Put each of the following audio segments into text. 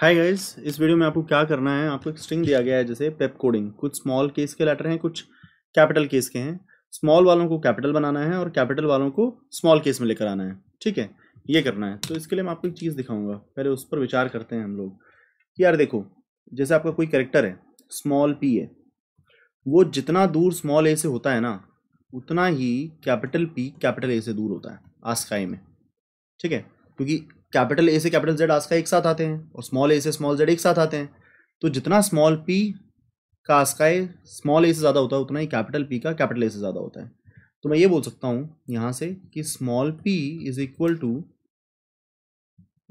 hi guys इस video में आपको क्या करना है आपको एक स्ट्रिंग दिया गया है जैसे पेप कोडिंग कुछ स्मॉल केस के लेटर हैं कुछ कैपिटल केस के हैं स्मॉल वालों को कैपिटल बनाना है और कैपिटल वालों को स्मॉल केस में लेकर आना है ठीक है ये करना है तो इसके लिए मैं आपको एक चीज़ दिखाऊंगा पहले उस पर विचार करते हैं हम लोग यार देखो जैसे आपका कोई करेक्टर है स्मॉल पी है वो जितना दूर स्मॉल ए से होता है ना उतना ही कैपिटल पी कैपिटल ए से दूर होता है आस्काई में ठीक है क्योंकि कैपिटल ए से कैपिटल जेड आज का एक साथ आते हैं और स्मॉल ए से स्मॉल जेड एक साथ आते हैं तो जितना स्मॉल पी का आस्काय स्मॉल ए से ज़्यादा होता है उतना ही कैपिटल पी का कैपिटल ए से ज़्यादा होता है तो मैं ये बोल सकता हूँ यहाँ से कि small P is equal to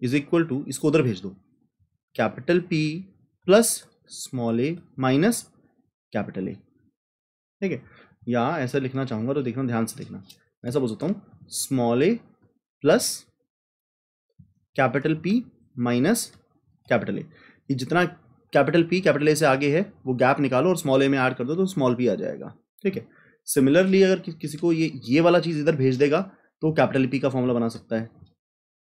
is equal to इसको उधर भेज दो capital P plus small A minus capital A ठीक है या ऐसा लिखना चाहूँगा तो देखना ध्यान से देखना ऐसा बोल सकता हूँ small A plus capital P minus capital A ये जितना कैपिटल पी कैपिटल ए से आगे है वो गैप निकालो और स्मॉल ए में ऐड कर दो तो स्मॉल पी आ जाएगा ठीक है सिमिलरली अगर कि, किसी को ये ये वाला चीज़ इधर भेज देगा तो कैपिटल पी का फॉर्मूला बना सकता है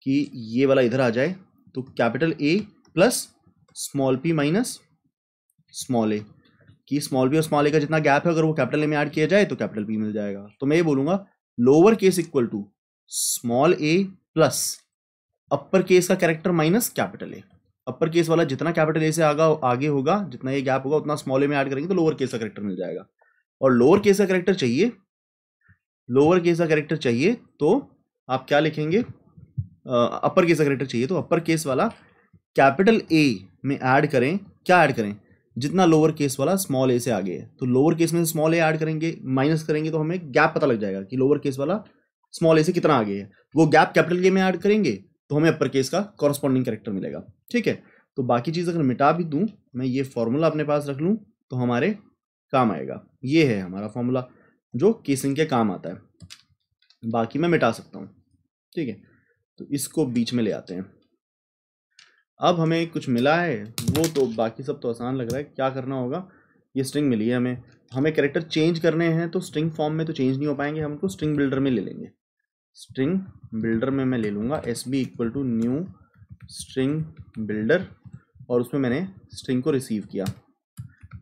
कि ये वाला इधर आ जाए तो capital A plus small P minus small A कि स्मॉल पी और स्मॉल ए का जितना गैप है अगर वो कैपिटल ए में ऐड किया जाए तो कैपिटल पी मिल जाएगा तो मैं ये बोलूँगा lower case equal to small A plus upper case का character minus capital A upper case वाला जितना कैपिटल ए से आगा आगे होगा जितना ये गैप होगा उतना स्मॉल ए में ऐड करेंगे तो लोअर केस का करेक्टर मिल जाएगा और लोअर केस का करेक्टर चाहिए लोअर केस का करेक्टर चाहिए तो आप क्या लिखेंगे अपर केस का करेक्टर चाहिए तो अपर केस वाला कैपिटल ए में ऐड करें क्या ऐड करें जितना लोअर केस वाला स्मॉल ए से आगे है तो लोअर केस में स्मॉल ए ऐड करेंगे माइनस करेंगे तो हमें गैप पता लग जाएगा कि लोअर केस वाला स्मॉल ए से कितना आगे है वो गैप कैपिटल ए में ऐड करेंगे तो हमें अपर केस का कॉरस्पॉन्डिंग करेक्टर मिलेगा ठीक है तो बाकी चीज़ अगर मिटा भी दूँ मैं ये फॉर्मूला अपने पास रख लूँ तो हमारे काम आएगा ये है हमारा फॉर्मूला जो केसिंग के काम आता है बाकी मैं मिटा सकता हूँ ठीक है तो इसको बीच में ले आते हैं अब हमें कुछ मिला है वो तो बाकी सब तो आसान लग रहा है क्या करना होगा ये स्ट्रिंग मिली है हमें हमें कैरेक्टर चेंज करने हैं तो स्ट्रिंग फॉर्म में तो चेंज नहीं हो पाएंगे हमको स्ट्रिंग बिल्डर में ले लेंगे स्ट्रिंग बिल्डर में मैं ले लूँगा S B equal to new string builder और उसमें मैंने स्ट्रिंग को रिसीव किया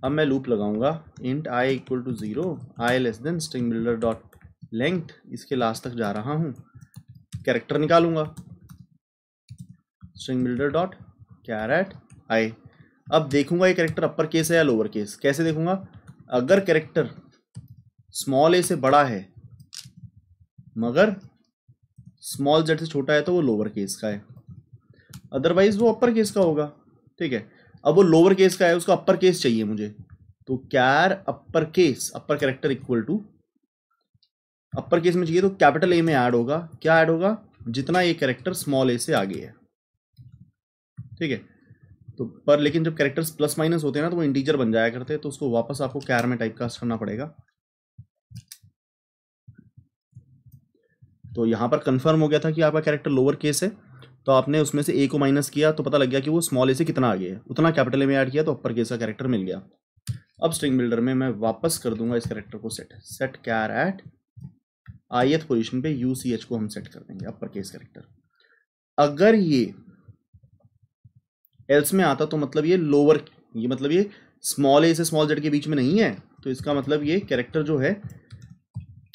अब मैं लूप लगाऊंगा int I equal to zero I less than string builder dot length इसके लास्ट तक जा रहा हूँ कैरेक्टर निकालूंगा string builder dot char at I अब देखूंगा ये कैरेक्टर अपर केस है या लोअर केस कैसे देखूंगा अगर कैरेक्टर स्मॉल ए से बड़ा है मगर स्मॉल जेड से छोटा है तो वो लोअर केस का है अदरवाइज वो अपर केस का होगा ठीक है अब वो लोअर केस का है उसको अपर केस चाहिए मुझे तो char upper case upper character equal to upper case में चाहिए तो कैपिटल ए में ऐड होगा क्या ऐड होगा जितना ये कैरेक्टर स्मॉल ए से आगे है ठीक है तो पर लेकिन जब कैरेक्टर्स प्लस माइनस होते हैं ना तो वो इंटीजर बन जाया करते हैं तो उसको वापस आपको कैर में टाइप कास्ट करना पड़ेगा तो यहाँ पर कन्फर्म हो गया था कि आपका कैरेक्टर लोअर केस है तो आपने उसमें से ए को माइनस किया तो पता लग गया कि वो स्मॉल ए से कितना आ गया है उतना कैपिटल ए में ऐड किया तो अपर केस का कैरेक्टर मिल गया अब स्ट्रिंग बिल्डर में मैं वापस कर दूंगा इस कैरेक्टर को set set char at ith position पे यू सी एच को हम सेट कर देंगे अपर केस कैरेक्टर अगर ये एल्स में आता तो मतलब ये लोअर ये मतलब ये स्मॉल ए से स्मॉल जेड के बीच में नहीं है तो इसका मतलब ये कैरेक्टर जो है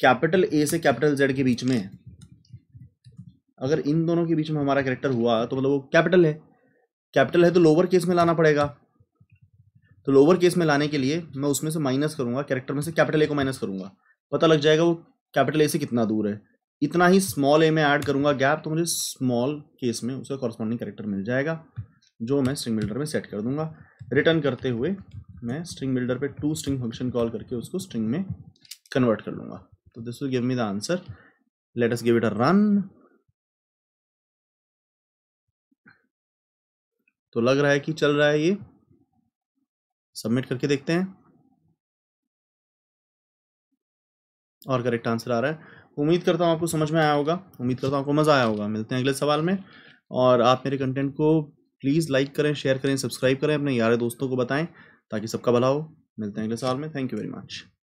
कैपिटल ए से कैपिटल जेड के बीच में है अगर इन दोनों के बीच में हमारा करेक्टर हुआ तो मतलब वो कैपिटल है कैपिटल है तो लोअर केस में लाना पड़ेगा तो लोअर केस में लाने के लिए मैं उसमें से माइनस करूंगा कैरेक्टर में से कैपिटल ए को माइनस करूंगा पता लग जाएगा वो कैपिटल ए से कितना दूर है इतना ही स्मॉल ए में ऐड करूंगा गैप तो मुझे स्मॉल केस में उसका कॉरस्पॉन्डिंग करेक्टर मिल जाएगा जो मैं स्ट्रिंग बिल्डर में सेट कर दूंगा रिटर्न करते हुए मैं स्ट्रिंग बिल्डर पे टू स्ट्रिंग फंक्शन कॉल करके उसको स्ट्रिंग में कन्वर्ट कर लूंगा तो this will give me the answer let us give it a run तो लग रहा है कि चल रहा है ये सबमिट करके देखते हैं और करेक्ट आंसर आ रहा है उम्मीद करता हूँ आपको समझ में आया होगा उम्मीद करता हूँ आपको मज़ा आया होगा मिलते हैं अगले सवाल में और आप मेरे कंटेंट को प्लीज़ लाइक करें शेयर करें सब्सक्राइब करें अपने यारे दोस्तों को बताएं ताकि सबका भला हो मिलते हैं अगले सवाल में थैंक यू वेरी मच